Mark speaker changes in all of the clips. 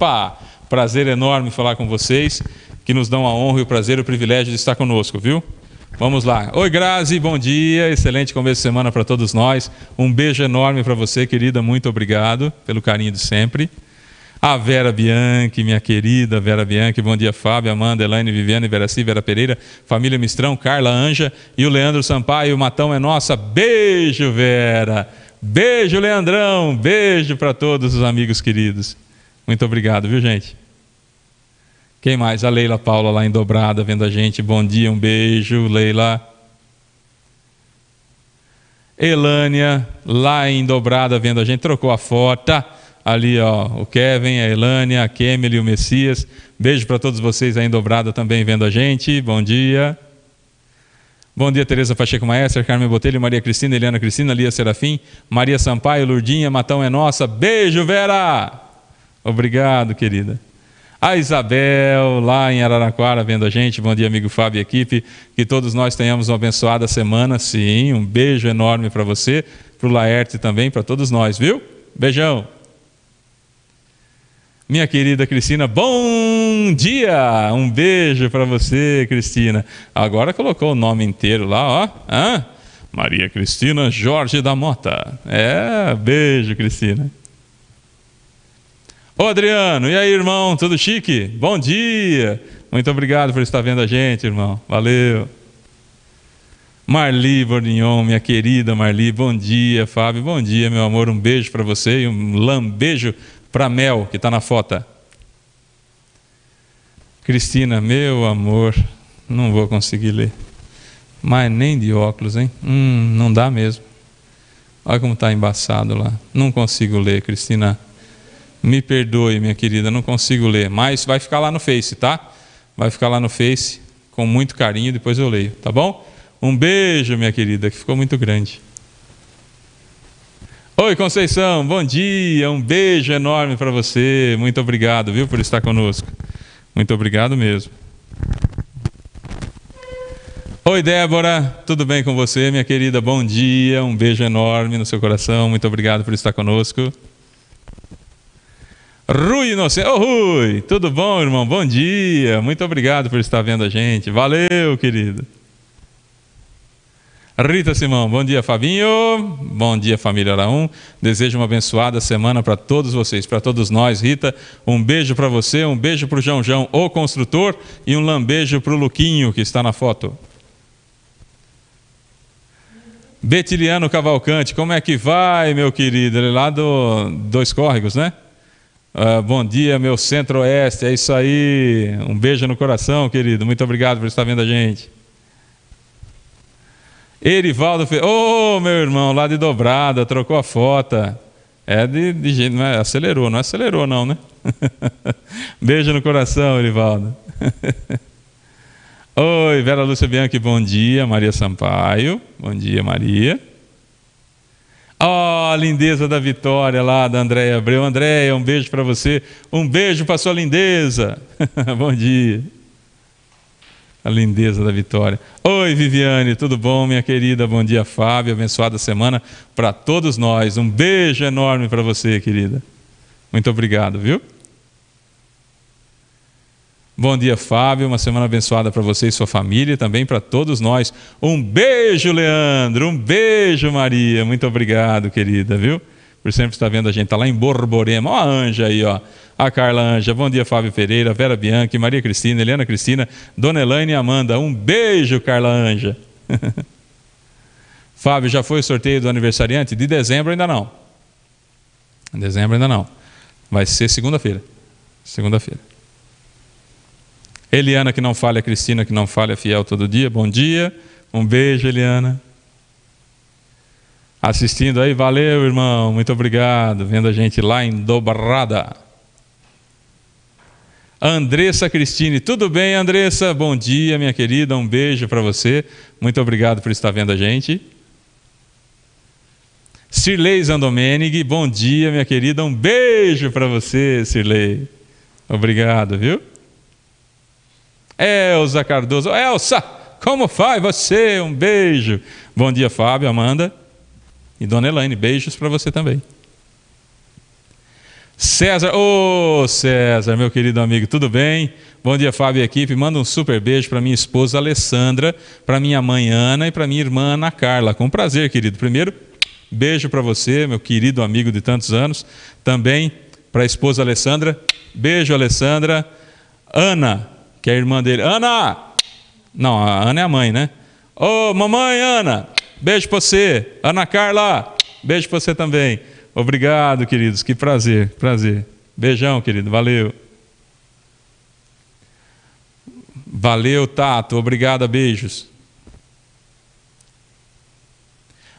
Speaker 1: Opa! Prazer enorme falar com vocês, que nos dão a honra e o prazer e o privilégio de estar conosco, viu? Vamos lá. Oi, Grazi, bom dia. Excelente começo de semana para todos nós. Um beijo enorme para você, querida. Muito obrigado pelo carinho de sempre. A Vera Bianchi, minha querida Vera Bianchi, bom dia Fábio, Amanda, Elaine, Viviane, Veraci, Vera Pereira, família Mistrão, Carla Anja e o Leandro Sampaio, o Matão é nossa. Beijo, Vera. Beijo, Leandrão. Beijo para todos os amigos queridos. Muito obrigado, viu, gente? Quem mais? A Leila Paula lá em Dobrada vendo a gente. Bom dia, um beijo, Leila. Elânia lá em Dobrada vendo a gente. Trocou a foto. Ali, ó, o Kevin, a Elânia, a Kemily, o Messias. Beijo para todos vocês aí em Dobrada também vendo a gente. Bom dia. Bom dia, Tereza Pacheco Maestra, Carmen Botelho, Maria Cristina, Eliana Cristina, Lia Serafim, Maria Sampaio, Lurdinha, Matão é Nossa. Beijo, Vera! Obrigado, querida. A Isabel, lá em Araraquara, vendo a gente. Bom dia, amigo Fábio e equipe. Que todos nós tenhamos uma abençoada semana. Sim, um beijo enorme para você, para o Laerte também, para todos nós, viu? Beijão. Minha querida Cristina, bom dia! Um beijo para você, Cristina. Agora colocou o nome inteiro lá, ó. Hã? Maria Cristina Jorge da Mota. É, beijo, Cristina. Ô Adriano, e aí, irmão? Tudo chique? Bom dia! Muito obrigado por estar vendo a gente, irmão. Valeu. Marli Bordignon, minha querida Marli, bom dia, Fábio, bom dia, meu amor, um beijo para você e um lambejo para Mel, que está na foto. Cristina, meu amor, não vou conseguir ler, mas nem de óculos, hein? Hum, não dá mesmo. Olha como está embaçado lá, não consigo ler, Cristina. Me perdoe, minha querida, não consigo ler, mas vai ficar lá no Face, tá? Vai ficar lá no Face com muito carinho, depois eu leio, tá bom? Um beijo, minha querida, que ficou muito grande. Oi, Conceição, bom dia, um beijo enorme para você. Muito obrigado, viu, por estar conosco. Muito obrigado mesmo. Oi, Débora, tudo bem com você, minha querida? Bom dia, um beijo enorme no seu coração. Muito obrigado por estar conosco. Rui Inocente. Ô, Rui, tudo bom, irmão? Bom dia. Muito obrigado por estar vendo a gente. Valeu, querido. Rita Simão, bom dia, Fabinho. Bom dia, família Araúm. Desejo uma abençoada semana para todos vocês, para todos nós. Rita, um beijo para você, um beijo para o João João, o construtor, e um lambejo para o Luquinho, que está na foto. Betiliano Cavalcante, como é que vai, meu querido? Ele é lá do Dois Córregos, né? Uh, bom dia, meu Centro-Oeste, é isso aí. Um beijo no coração, querido. Muito obrigado por estar vendo a gente. Erivaldo Ferreira. Ô, oh, meu irmão, lá de dobrada, trocou a foto. É de, de gente, não é, acelerou, não acelerou, não, né? beijo no coração, Erivaldo. Oi, Vera Lúcia Bianchi, bom dia. Maria Sampaio, bom dia, Maria. Oh, a lindeza da vitória lá da Andréia Abreu. Andréia, um beijo para você. Um beijo para sua lindeza. bom dia. A lindeza da vitória. Oi, Viviane, tudo bom, minha querida? Bom dia, Fábio. Abençoada semana para todos nós. Um beijo enorme para você, querida. Muito obrigado, viu? Bom dia, Fábio. Uma semana abençoada para você e sua família, também para todos nós. Um beijo, Leandro. Um beijo, Maria. Muito obrigado, querida, viu? Por sempre estar vendo a gente. Está lá em Borborema. Ó, a Anja aí, ó. A Carla Anja. Bom dia, Fábio Pereira, Vera Bianchi, Maria Cristina, Helena Cristina, Dona Elaine e Amanda. Um beijo, Carla Anja. Fábio, já foi o sorteio do aniversariante? De dezembro ainda não. Em dezembro ainda não. Vai ser segunda-feira. Segunda-feira. Eliana que não falha, Cristina que não falha, fiel todo dia, bom dia. Um beijo, Eliana. Assistindo aí, valeu, irmão, muito obrigado. Vendo a gente lá em Dobrada. Andressa Cristine, tudo bem, Andressa? Bom dia, minha querida, um beijo para você. Muito obrigado por estar vendo a gente. Sirlei Zandomeneg, bom dia, minha querida, um beijo para você, Sirlei. Obrigado, viu? Elza Cardoso. Elsa, como faz você? Um beijo. Bom dia, Fábio, Amanda e Dona Elaine. Beijos para você também. César, ô oh, César, meu querido amigo, tudo bem? Bom dia, Fábio e equipe. Manda um super beijo para minha esposa Alessandra, para minha mãe Ana e para minha irmã Ana Carla. Com prazer, querido. Primeiro, beijo para você, meu querido amigo de tantos anos. Também para a esposa Alessandra. Beijo, Alessandra. Ana, que é a irmã dele. Ana! Não, a Ana é a mãe, né? Ô, oh, mamãe Ana, beijo para você. Ana Carla, beijo para você também. Obrigado, queridos. Que prazer, prazer. Beijão, querido. Valeu. Valeu, Tato. Obrigada, beijos.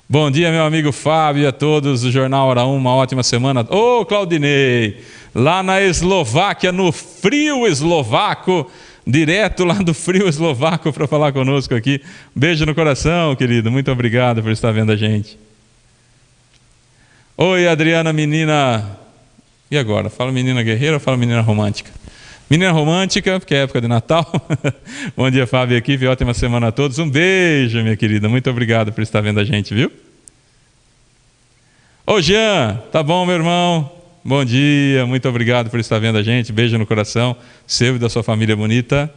Speaker 1: Bom dia, meu amigo Fábio e a todos do Jornal Hora 1, uma ótima semana. Ô, oh, Claudinei, lá na Eslováquia, no frio eslovaco, direto lá do frio eslovaco para falar conosco aqui. Beijo no coração, querido. Muito obrigado por estar vendo a gente. Oi, Adriana, menina. E agora? Fala menina guerreira ou fala menina romântica? Menina romântica, porque é época de Natal. Bom dia, Fábio aqui. Viu? Ótima semana a todos. Um beijo, minha querida. Muito obrigado por estar vendo a gente, viu? Ô, Jean, tá bom, meu irmão? Bom dia, muito obrigado por estar vendo a gente. Beijo no coração, seu e da sua família bonita.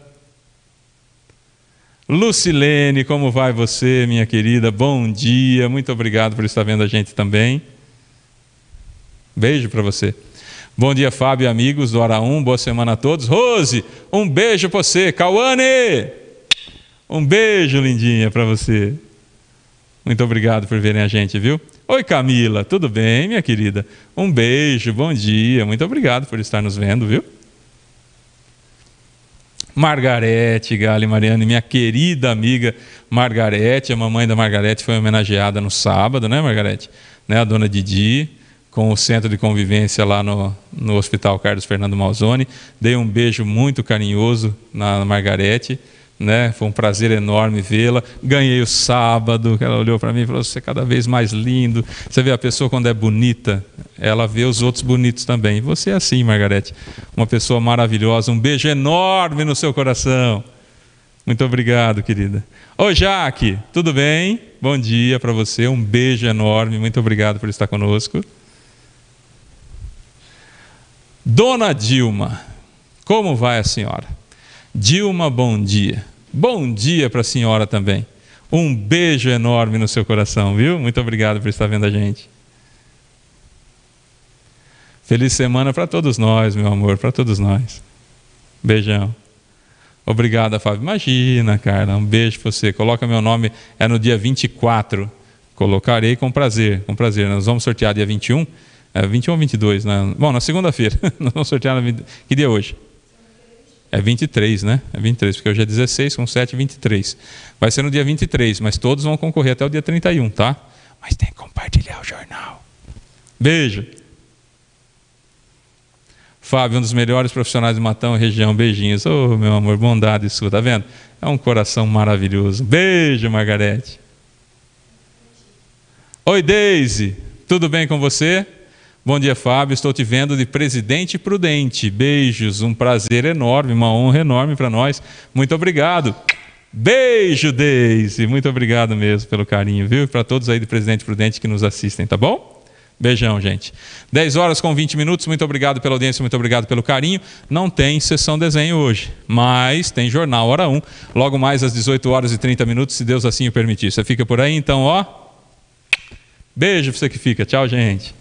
Speaker 1: Lucilene, como vai você, minha querida? Bom dia, muito obrigado por estar vendo a gente também. Beijo para você. Bom dia, Fábio, amigos do Araúm, boa semana a todos. Rose, um beijo para você. Cauane, um beijo, lindinha, para você. Muito obrigado por verem a gente, viu? Oi, Camila, tudo bem, minha querida? Um beijo, bom dia, muito obrigado por estar nos vendo, viu? Margarete Gale Mariane, minha querida amiga Margarete, a mamãe da Margarete foi homenageada no sábado, né, Margarete? Né, a dona Didi, com o centro de convivência lá no, no Hospital Carlos Fernando Malzone. Dei um beijo muito carinhoso na Margarete né? Foi um prazer enorme vê-la. Ganhei o sábado, ela olhou para mim e falou: "Você é cada vez mais lindo". Você vê a pessoa quando é bonita, ela vê os outros bonitos também. Você é assim, Margarete, uma pessoa maravilhosa. Um beijo enorme no seu coração. Muito obrigado, querida. Ô Jaque, tudo bem? Bom dia para você. Um beijo enorme. Muito obrigado por estar conosco. Dona Dilma, como vai a senhora? Dilma, bom dia. Bom dia para a senhora também. Um beijo enorme no seu coração, viu? Muito obrigado por estar vendo a gente. Feliz semana para todos nós, meu amor, para todos nós. Beijão. Obrigado, Fábio. Imagina, Carla, um beijo para você. Coloca meu nome, é no dia 24. Colocarei com prazer, com prazer. Nós vamos sortear dia 21, é 21 ou 22, né? Bom, na segunda-feira. Nós vamos sortear, no que dia é hoje? É 23, né? É 23, porque hoje é 16, com 7, 23. Vai ser no dia 23, mas todos vão concorrer até o dia 31, tá? Mas tem que compartilhar o jornal. Beijo. Fábio, um dos melhores profissionais de Matão região. Beijinhos. Ô, oh, meu amor, bondade sua, tá vendo? É um coração maravilhoso. Beijo, Margarete. Oi, Deise. Tudo bem com você? Bom dia, Fábio. Estou te vendo de Presidente Prudente. Beijos, um prazer enorme, uma honra enorme para nós. Muito obrigado. Beijo, Deise. Muito obrigado mesmo pelo carinho, viu? Para todos aí de Presidente Prudente que nos assistem, tá bom? Beijão, gente. 10 horas com 20 minutos. Muito obrigado pela audiência, muito obrigado pelo carinho. Não tem sessão desenho hoje, mas tem jornal hora 1, logo mais às 18 horas e 30 minutos, se Deus assim o permitir. Você fica por aí, então, ó. Beijo pra você que fica. Tchau, gente.